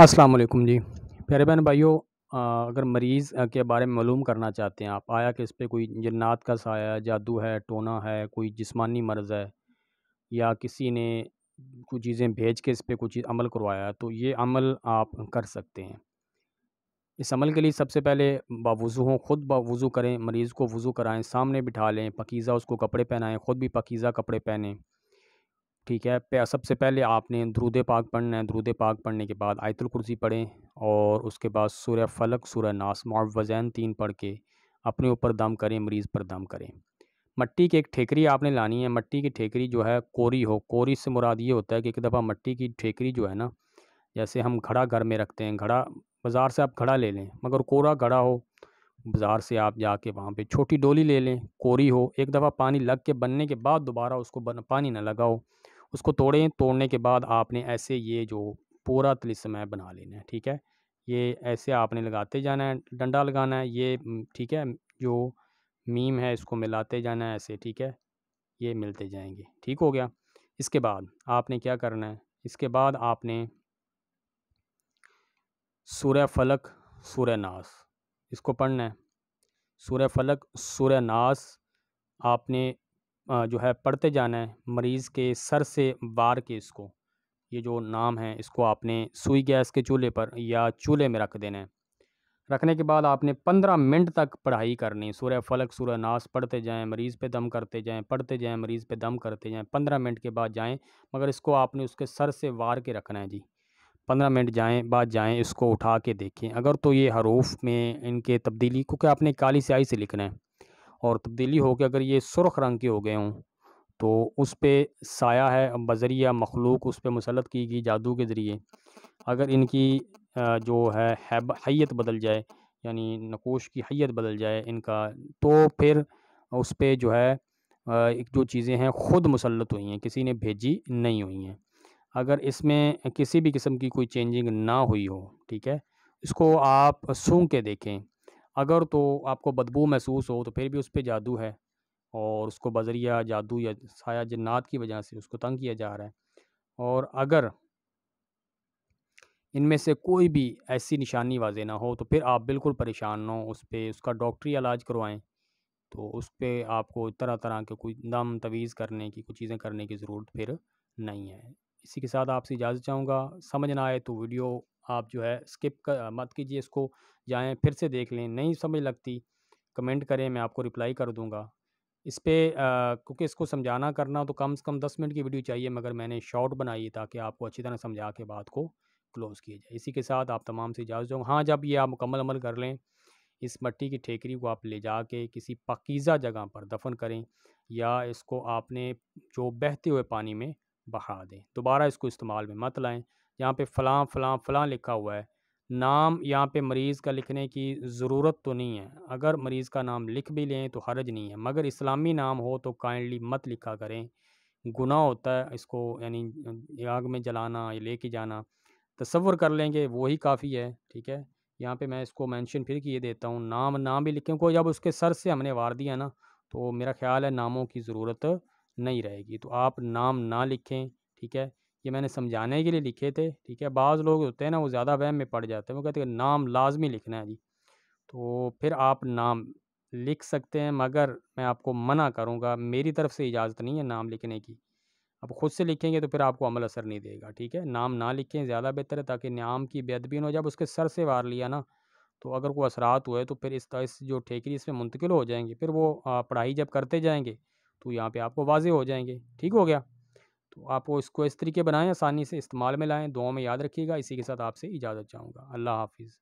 अस्सलाम वालेकुम जी प्यारे बहन भाइयों अगर मरीज़ के बारे में मालूम करना चाहते हैं आप आया कि इस पर कोई जन्नात का साया जादू है टोना है कोई जिस्मानी मर्ज़ है या किसी ने कुछ चीज़ें भेज के इस पर कुछ अमल करवाया तो ये अमल आप कर सकते हैं इस अमल के लिए सबसे पहले बावज़ू हों ख़ुद बावज़ू करें मरीज़ को वज़ू कराएँ सामने बिठा लें पकीज़ा उसको कपड़े पहनाएं ख़ुद भी पकीज़ा कपड़े पहनें ठीक है सबसे पहले आपने द्रुद पाक पढ़ना है द्रुद पाक पढ़ने के बाद आयतुल कुर्सी पढ़ें और उसके बाद सूर्य फलक सूर्य नास मजैन तीन पढ़ के अपने ऊपर दम करें मरीज़ पर दम करें मट्टी की एक ठेकरी आपने लानी है मट्टी की ठेकरी जो है कोरी हो कोरी से मुराद ये होता है कि एक दफ़ा मट्टी की ठेकरी जो है ना जैसे हम घड़ा घर में रखते हैं घड़ा बाज़ार से आप घड़ा ले लें मगर कोरा घड़ा हो बाज़ार से आप जाके वहाँ पे छोटी डोली ले लें कोरी हो एक दफ़ा पानी लग के बनने के बाद दोबारा उसको बन, पानी ना लगाओ उसको तोड़ें तोड़ने के बाद आपने ऐसे ये जो पूरा तलिसम है बना लेना है ठीक है ये ऐसे आपने लगाते जाना है डंडा लगाना है ये ठीक है जो मीम है इसको मिलाते जाना है ऐसे ठीक है ये मिलते जाएंगे ठीक हो गया इसके बाद आपने क्या करना है इसके बाद आपने सूर्य फलक सूर्य नास इसको पढ़ना है सूर्य फलक सूर्य नास आपने जो है पढ़ते जाना है मरीज़ के सर से वार के इसको ये जो नाम है इसको आपने सुई गैस के चूल्हे पर या चूल्हे में रख देना है रखने के बाद आपने पंद्रह मिनट तक पढ़ाई करनी सूर्य फलक सूर्य नाश पढ़ते जाएं मरीज़ पे दम करते जाएं पढ़ते जाएं मरीज़ पे दम करते जाएं पंद्रह मिनट के बाद जाएं मगर इसको आपने उसके सर से वार के रखना है जी पंद्रह मिनट जाएं बाद जाएं इसको उठा के देखें अगर तो ये हरूफ में इनके तब्दीली क्योंकि आपने काली स्याही से लिखना है और तब्दीली होकर अगर ये सुरख रंग के हो गए हों तो उस पर साया है बजरिया मखलूक उस पर मुसलत की गई जादू के ज़रिए अगर इनकी जो है हैब हैत बदल जाए यानी नकोश की हैत बदल जाए इनका तो फिर उस पर जो है एक जो चीज़ें हैं ख़ुद मुसलत हुई हैं किसी ने भेजी नहीं हुई हैं अगर इसमें किसी भी किस्म की कोई चेंजिंग ना हुई हो ठीक है इसको आप सूंघ के देखें अगर तो आपको बदबू महसूस हो तो फिर भी उस पर जादू है और उसको बजरिया जादू या साया जन्नात की वजह से उसको तंग किया जा रहा है और अगर इनमें से कोई भी ऐसी निशानी वाजे ना हो तो फिर आप बिल्कुल परेशान ना हो उस पर उसका डॉक्टरी इलाज करवाएं तो उस पर आपको तरह तरह के कोई दम तवीज़ करने की कुछ चीज़ें करने की ज़रूरत फिर नहीं है इसी के साथ आपसे इजाज़त चाहूँगा समझ ना आए तो वीडियो आप जो है स्किप कर मत कीजिए इसको जाएँ फिर से देख लें नहीं समझ लगती कमेंट करें मैं आपको रिप्लाई कर दूंगा इस पर क्योंकि इसको समझाना करना तो कम से कम दस मिनट की वीडियो चाहिए मगर मैंने शॉर्ट बनाई ताकि आपको अच्छी तरह समझा के बात को क्लोज़ किया जाए इसी के साथ आप तमाम से इजाज़त होंगे हाँ जब ये आप मुकम्मल अमल कर लें इस मट्टी की ठेकरी को आप ले जा के किसी पकीज़ा जगह पर दफन करें या इसको आपने जो बहते हुए पानी में बहा दें दोबारा इसको इस्तेमाल में मत लाएं यहाँ पे फ़लाँ फ़लाँ फलां लिखा हुआ है नाम यहाँ पे मरीज़ का लिखने की ज़रूरत तो नहीं है अगर मरीज़ का नाम लिख भी लें तो हरज नहीं है मगर इस्लामी नाम हो तो काइंडली मत लिखा करें गुनाह होता है इसको यानी आग में जलाना या के जाना तस्वुर कर लेंगे वही काफ़ी है ठीक है यहाँ पे मैं इसको मेंशन फिर किए देता हूँ नाम नाम भी लिखें को जब उसके सर से हमने वार दिया ना तो मेरा ख्याल है नामों की ज़रूरत नहीं रहेगी तो आप नाम ना लिखें ठीक है ये मैंने समझाने के लिए लिखे थे ठीक है बाज़ लोग होते हैं ना वो ज़्यादा वहम में पड़ जाते हैं वो कहते हैं नाम लाजमी लिखना है जी तो फिर आप नाम लिख सकते हैं मगर मैं आपको मना करूँगा मेरी तरफ से इजाज़त नहीं है नाम लिखने की आप ख़ुद से लिखेंगे तो फिर आपको अमल असर नहीं देगा ठीक है नाम ना लिखें ज़्यादा बेहतर है ताकि नाम की बेदबी हो जब उसके सर से वार लिया ना तो अगर कोई असरात हुए तो फिर इस इस जो ठेकरी इसमें मुंतकिल हो जाएंगे फिर वो पढ़ाई जब करते जाएंगे तो यहाँ पे आपको वाजे हो जाएंगे ठीक हो गया तो आप वो इसको इस तरीके बनाएं आसानी से इस्तेमाल में लाएं दुआ में याद रखिएगा इसी के साथ आपसे इजाज़त चाहूँगा अल्लाह हाफिज़